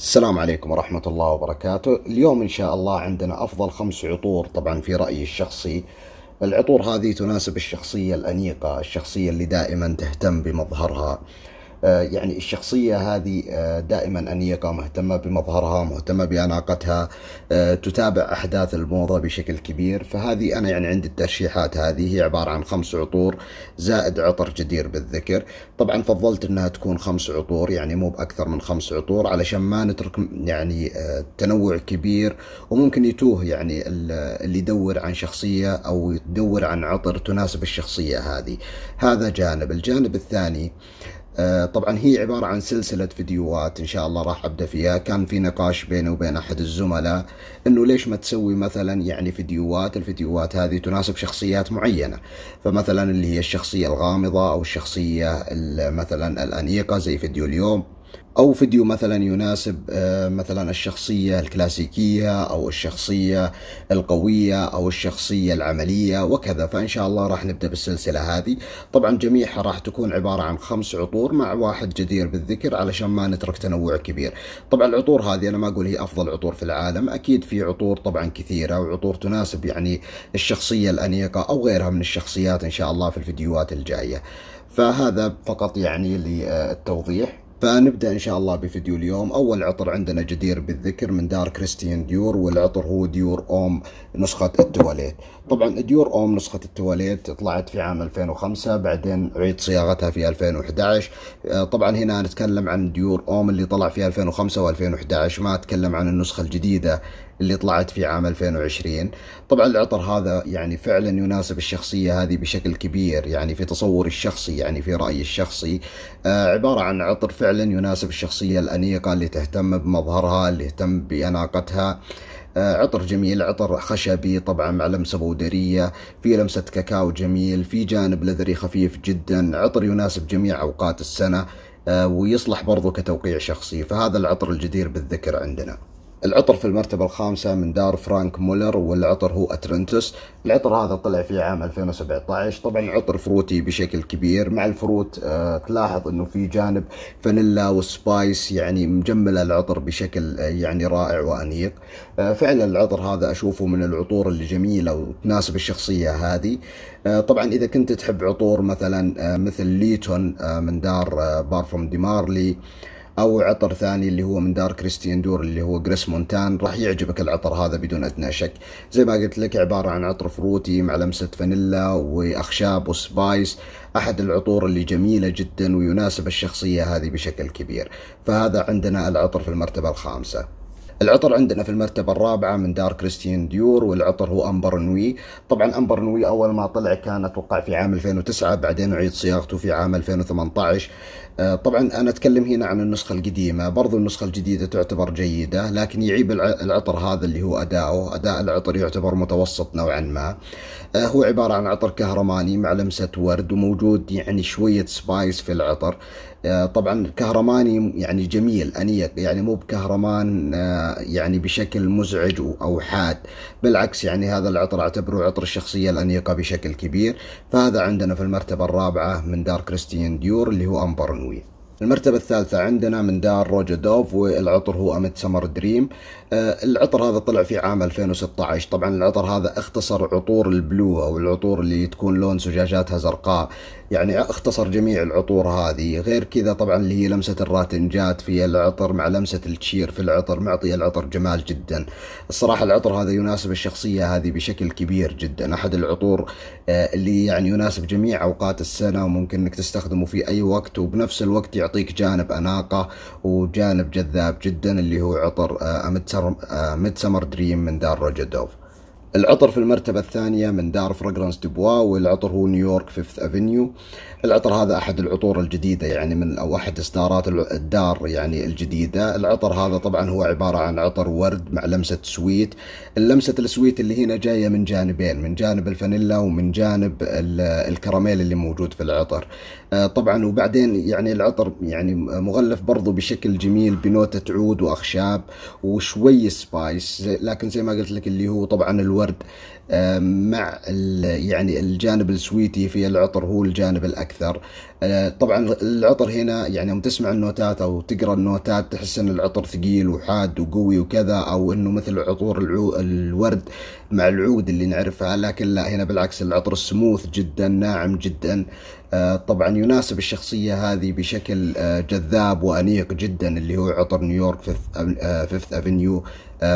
السلام عليكم ورحمة الله وبركاته اليوم إن شاء الله عندنا أفضل خمس عطور طبعا في رأيي الشخصي العطور هذه تناسب الشخصية الأنيقة الشخصية اللي دائما تهتم بمظهرها آه، يعني الشخصية هذه آه، دائما أنيقة مهتمة بمظهرها مهتمة بأناقتها آه، تتابع أحداث الموضة بشكل كبير فهذه أنا يعني عندي الترشيحات هذه هي عبارة عن خمس عطور زائد عطر جدير بالذكر طبعا فضلت أنها تكون خمس عطور يعني مو بأكثر من خمس عطور علشان ما نترك يعني تنوع كبير وممكن يتوه يعني اللي يدور عن شخصية أو يدور عن عطر تناسب الشخصية هذه هذا جانب الجانب الثاني آه، طبعا هي عبارة عن سلسلة فيديوهات إن شاء الله راح أبدأ فيها كان في نقاش بيني وبين أحد الزملاء أنه ليش ما تسوي مثلا يعني فيديوهات الفيديوهات هذه تناسب شخصيات معينة فمثلا اللي هي الشخصية الغامضة أو الشخصية مثلا الأنيقة زي فيديو اليوم او فيديو مثلا يناسب آه، مثلا الشخصيه الكلاسيكيه او الشخصيه القويه او الشخصيه العمليه وكذا فان شاء الله راح نبدا بالسلسله هذه طبعا جميعها راح تكون عباره عن خمس عطور مع واحد جدير بالذكر علشان ما نترك تنوع كبير طبعا العطور هذه انا ما اقول هي افضل عطور في العالم اكيد في عطور طبعا كثيره وعطور تناسب يعني الشخصيه الانيقه او غيرها من الشخصيات ان شاء الله في الفيديوهات الجايه فهذا فقط يعني للتوضيح فنبدأ إن شاء الله بفيديو اليوم أول عطر عندنا جدير بالذكر من دار كريستيان ديور والعطر هو ديور أوم نسخة التواليت طبعا ديور أوم نسخة التواليت طلعت في عام 2005 بعدين عيد صياغتها في 2011 آه، طبعا هنا نتكلم عن ديور أوم اللي طلع في 2005 و2011 ما أتكلم عن النسخة الجديدة اللي طلعت في عام 2020 طبعا العطر هذا يعني فعلا يناسب الشخصية هذه بشكل كبير يعني في تصوري الشخصي يعني في رأيي الشخصي آه عبارة عن عطر فعلا يناسب الشخصية الأنيقة اللي تهتم بمظهرها اللي تهتم بأناقتها آه، عطر جميل عطر خشبي طبعا مع لمسه بودريه في لمسه كاكاو جميل في جانب لذري خفيف جدا عطر يناسب جميع اوقات السنه آه، ويصلح برضو كتوقيع شخصي فهذا العطر الجدير بالذكر عندنا العطر في المرتبة الخامسة من دار فرانك مولر والعطر هو أترنتس العطر هذا طلع في عام 2017 طبعا عطر فروتي بشكل كبير مع الفروت آه، تلاحظ انه في جانب فانيلا وسبايس يعني مجملة العطر بشكل آه، يعني رائع وانيق آه، فعلا العطر هذا اشوفه من العطور اللي جميلة وتناسب الشخصية هذه طبعا اذا كنت تحب عطور مثلا مثل ليتون من دار بارفوم دي مارلي او عطر ثاني اللي هو من دار كريستيان دور اللي هو جريس مونتان راح يعجبك العطر هذا بدون ادنى شك زي ما قلت لك عباره عن عطر فروتي مع لمسه فانيلا واخشاب وسبايس احد العطور اللي جميله جدا ويناسب الشخصيه هذه بشكل كبير فهذا عندنا العطر في المرتبه الخامسه العطر عندنا في المرتبة الرابعة من دار كريستيان ديور والعطر هو أمبر نوي طبعا أمبر نوي أول ما طلع كان أتوقع في عام 2009 بعدين أعيد صياغته في عام 2018 آه، طبعا أنا أتكلم هنا عن النسخة القديمة برضو النسخة الجديدة تعتبر جيدة لكن يعيب العطر هذا اللي هو أداؤه أداء العطر يعتبر متوسط نوعا ما آه، هو عبارة عن عطر كهرماني مع لمسة ورد وموجود يعني شوية سبايس في العطر آه، طبعا كهرماني يعني جميل انيق يعني مو بكهرمان آه، يعني بشكل مزعج او حاد بالعكس يعني هذا العطر اعتبره عطر الشخصيه الانيقه بشكل كبير فهذا عندنا في المرتبه الرابعه من دار كريستيان ديور اللي هو امبر نويل المرتبة الثالثة عندنا من دار روجا دوف والعطر هو أمد سمر دريم آه، العطر هذا طلع في عام 2016 طبعا العطر هذا اختصر عطور البلو أو العطور اللي تكون لون زجاجاتها زرقاء يعني اختصر جميع العطور هذه غير كذا طبعا اللي هي لمسة الراتنجات في العطر مع لمسة التشير في العطر معطي العطر جمال جدا الصراحة العطر هذا يناسب الشخصية هذه بشكل كبير جدا أحد العطور آه، اللي يعني يناسب جميع أوقات السنة وممكن أنك تستخدمه في أي وقت وبنفس الوقت يعطي يعطيك جانب أناقة وجانب جذاب جدا اللي هو عطر آه، ميدسمر آه، دريم من دار روجر دوف العطر في المرتبة الثانية من دار فرغرانس دبوا والعطر هو نيويورك فيفث افنيو العطر هذا احد العطور الجديدة يعني من او احد اصدارات الدار يعني الجديدة العطر هذا طبعا هو عبارة عن عطر ورد مع لمسة سويت اللمسة السويت اللي هنا جاية من جانبين من جانب الفانيلا ومن جانب الكراميل اللي موجود في العطر آه، طبعا وبعدين يعني العطر يعني مغلف برضو بشكل جميل بنوتة عود واخشاب وشوي سبايس لكن زي ما قلت لك اللي هو طبعا الورد الورد آه، مع يعني الجانب السويتي في العطر هو الجانب الأكثر آه، طبعا العطر هنا يعني يوم تسمع النوتات او تقرا النوتات تحس ان العطر ثقيل وحاد وقوي وكذا او انه مثل عطور العو... الورد مع العود اللي نعرفها لكن لا هنا بالعكس العطر سموث جدا ناعم جدا آه، طبعا يناسب الشخصية هذه بشكل آه، جذاب وأنيق جدا اللي هو عطر نيويورك فيفث أفنيو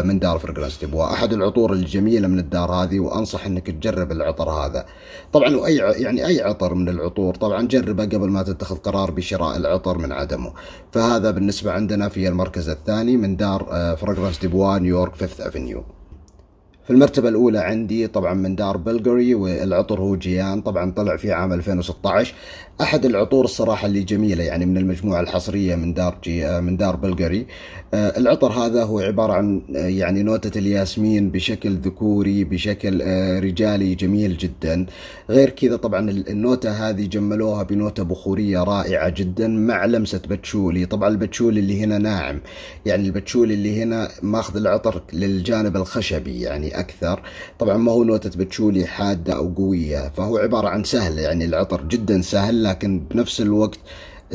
من دار فرغرانس تبوا أحد العطور الجميلة من الدار هذه وأنصح أنك تجرب العطر هذا طبعا وأي يعني أي عطر من العطور طبعا جربه قبل ما تتخذ قرار بشراء العطر من عدمه فهذا بالنسبة عندنا في المركز الثاني من دار آه، فراغرانس ديبوا نيويورك فيفث افنيو في المرتبة الأولى عندي طبعا من دار بلغري والعطر هو جيان طبعا طلع في عام 2016 أحد العطور الصراحة اللي جميلة يعني من المجموعة الحصرية من دار جي دار بلغري آه، العطر هذا هو عبارة عن آه، يعني نوتة الياسمين بشكل ذكوري بشكل آه، رجالي جميل جدا غير كذا طبعا النوتة هذه جملوها بنوتة بخورية رائعة جدا مع لمسة بتشولي طبعا البتشولي اللي هنا ناعم يعني البتشولي اللي هنا ماخذ العطر للجانب الخشبي يعني أكثر طبعا ما هو نوتة بتشولي حادة أو قوية فهو عبارة عن سهل يعني العطر جدا سهل لكن بنفس الوقت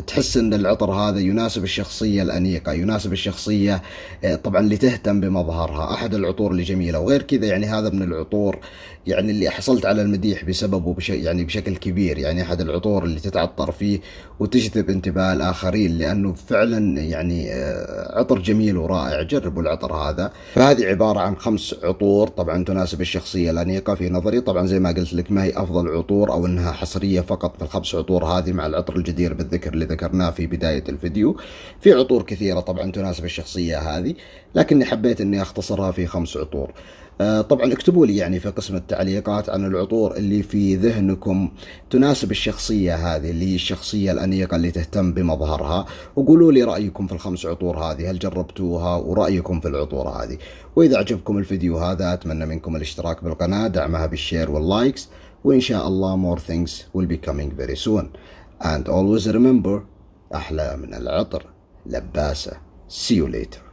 تحس ان العطر هذا يناسب الشخصيه الانيقه يناسب الشخصيه آه، طبعا اللي تهتم بمظهرها احد العطور اللي جميله وغير كذا يعني هذا من العطور يعني اللي حصلت على المديح بسببه بش يعني بشكل كبير يعني احد العطور اللي تتعطر فيه وتجذب انتباه الاخرين لانه فعلا يعني آه، عطر جميل ورائع جربوا العطر هذا فهذه عباره عن خمس عطور طبعا تناسب الشخصيه الانيقه في نظري طبعا زي ما قلت لك ما هي افضل عطور او انها حصريه فقط في الخمس عطور هذه مع العطر الجدير بالذكر اللي ذكرناه في بداية الفيديو في عطور كثيرة طبعا تناسب الشخصية هذه لكني حبيت اني اختصرها في خمس عطور آه، طبعا اكتبوا لي يعني في قسم التعليقات عن العطور اللي في ذهنكم تناسب الشخصية هذه اللي هي الشخصية الأنيقة اللي تهتم بمظهرها وقولوا لي رأيكم في الخمس عطور هذه هل جربتوها ورأيكم في العطور هذه وإذا عجبكم الفيديو هذا أتمنى منكم الاشتراك بالقناة دعمها بالشير واللايكس وإن شاء الله more things will be coming very soon And always remember أحلى من العطر لباسة See you later